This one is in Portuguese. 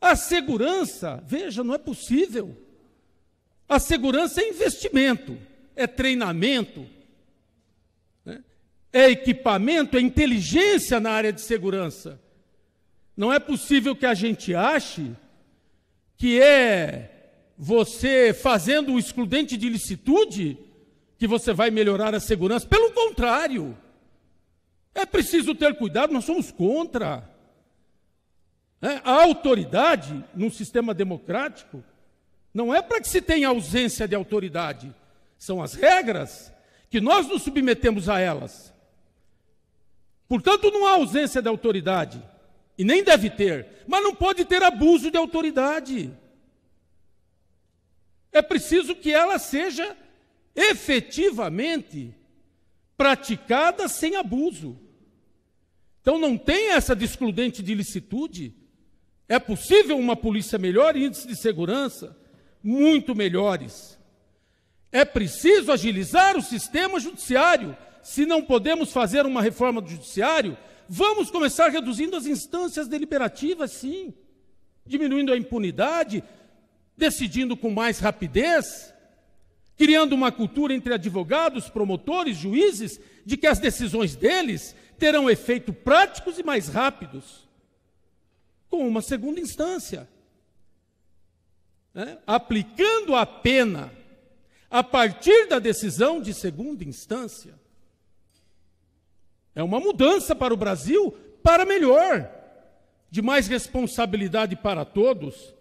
A segurança, veja, não é possível. A segurança é investimento, é treinamento, né? é equipamento, é inteligência na área de segurança. Não é possível que a gente ache que é você fazendo o excludente de licitude que você vai melhorar a segurança. Pelo contrário, é preciso ter cuidado, nós somos contra. Né? A autoridade num sistema democrático não é para que se tenha ausência de autoridade, são as regras que nós nos submetemos a elas. Portanto, não há ausência de autoridade, e nem deve ter, mas não pode ter abuso de autoridade. É preciso que ela seja efetivamente praticada sem abuso. Então não tem essa de excludente de licitude. É possível uma polícia melhor e índices de segurança muito melhores. É preciso agilizar o sistema judiciário. Se não podemos fazer uma reforma do judiciário, vamos começar reduzindo as instâncias deliberativas, sim, diminuindo a impunidade, decidindo com mais rapidez, criando uma cultura entre advogados, promotores, juízes, de que as decisões deles terão efeito práticos e mais rápidos com uma segunda instância, né? aplicando a pena a partir da decisão de segunda instância. É uma mudança para o Brasil para melhor, de mais responsabilidade para todos